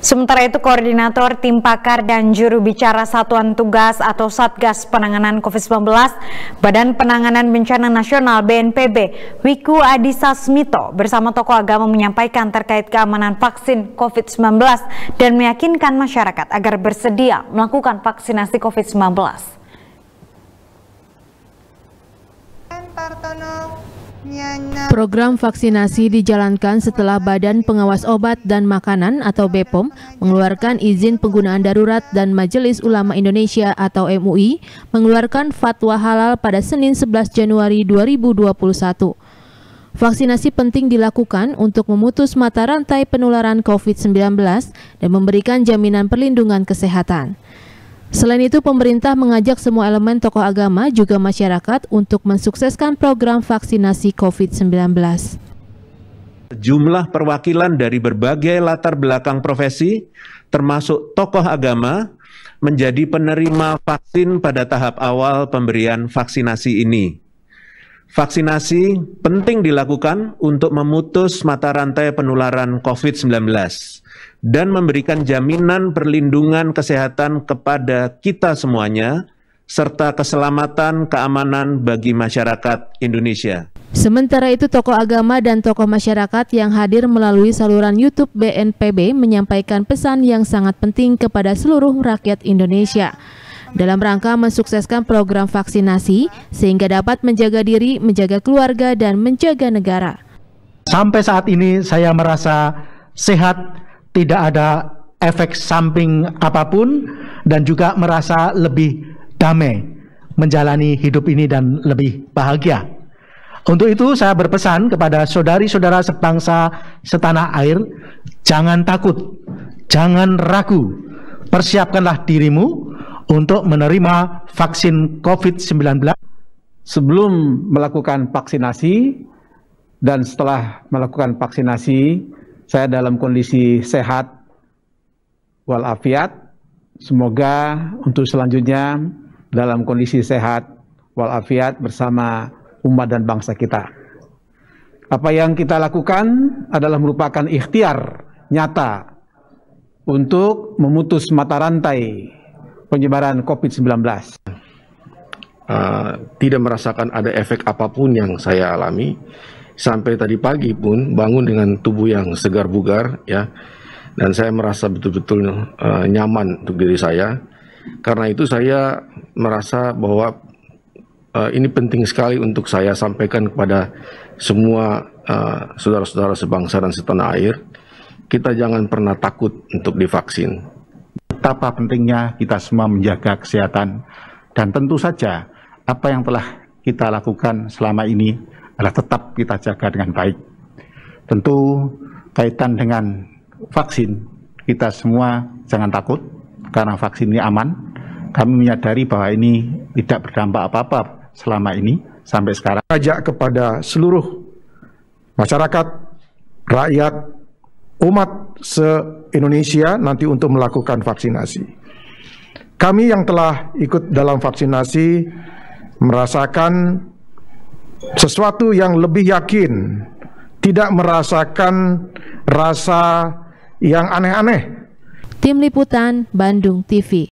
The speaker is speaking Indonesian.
Sementara itu, Koordinator Tim Pakar dan Juru Bicara Satuan Tugas atau Satgas Penanganan COVID-19 Badan Penanganan Bencana Nasional BNPB Wiku Adhisa Smito bersama tokoh agama menyampaikan terkait keamanan vaksin COVID-19 dan meyakinkan masyarakat agar bersedia melakukan vaksinasi COVID-19. Program vaksinasi dijalankan setelah Badan Pengawas Obat dan Makanan atau BPOM mengeluarkan izin penggunaan darurat dan Majelis Ulama Indonesia atau MUI mengeluarkan fatwa halal pada Senin 11 Januari 2021. Vaksinasi penting dilakukan untuk memutus mata rantai penularan COVID-19 dan memberikan jaminan perlindungan kesehatan. Selain itu, pemerintah mengajak semua elemen tokoh agama juga masyarakat untuk mensukseskan program vaksinasi COVID-19. Jumlah perwakilan dari berbagai latar belakang profesi, termasuk tokoh agama, menjadi penerima vaksin pada tahap awal pemberian vaksinasi ini. Vaksinasi penting dilakukan untuk memutus mata rantai penularan COVID-19 dan memberikan jaminan perlindungan kesehatan kepada kita semuanya, serta keselamatan keamanan bagi masyarakat Indonesia. Sementara itu, tokoh agama dan tokoh masyarakat yang hadir melalui saluran YouTube BNPB menyampaikan pesan yang sangat penting kepada seluruh rakyat Indonesia. Dalam rangka mensukseskan program vaksinasi, sehingga dapat menjaga diri, menjaga keluarga, dan menjaga negara. Sampai saat ini, saya merasa sehat tidak ada efek samping apapun dan juga merasa lebih damai menjalani hidup ini dan lebih bahagia. Untuk itu saya berpesan kepada saudari-saudara sebangsa setanah air, jangan takut, jangan ragu. Persiapkanlah dirimu untuk menerima vaksin COVID-19 sebelum melakukan vaksinasi dan setelah melakukan vaksinasi saya dalam kondisi sehat walafiat. Semoga untuk selanjutnya dalam kondisi sehat walafiat bersama umat dan bangsa kita. Apa yang kita lakukan adalah merupakan ikhtiar nyata untuk memutus mata rantai penyebaran COVID-19. Uh, ah, tidak merasakan ada efek apapun yang saya alami sampai tadi pagi pun bangun dengan tubuh yang segar bugar ya dan saya merasa betul-betul uh, nyaman untuk diri saya karena itu saya merasa bahwa uh, ini penting sekali untuk saya sampaikan kepada semua saudara eh, saudara-saudara sebangsa dan setanah air kita jangan pernah takut untuk divaksin betapa pentingnya kita semua menjaga kesehatan dan tentu saja apa yang telah kita lakukan selama ini adalah tetap kita jaga dengan baik. Tentu kaitan dengan vaksin, kita semua jangan takut karena vaksin ini aman. Kami menyadari bahwa ini tidak berdampak apa-apa selama ini sampai sekarang. Ajak kepada seluruh masyarakat, rakyat, umat se-Indonesia nanti untuk melakukan vaksinasi. Kami yang telah ikut dalam vaksinasi merasakan sesuatu yang lebih yakin, tidak merasakan rasa yang aneh-aneh. Tim Liputan Bandung TV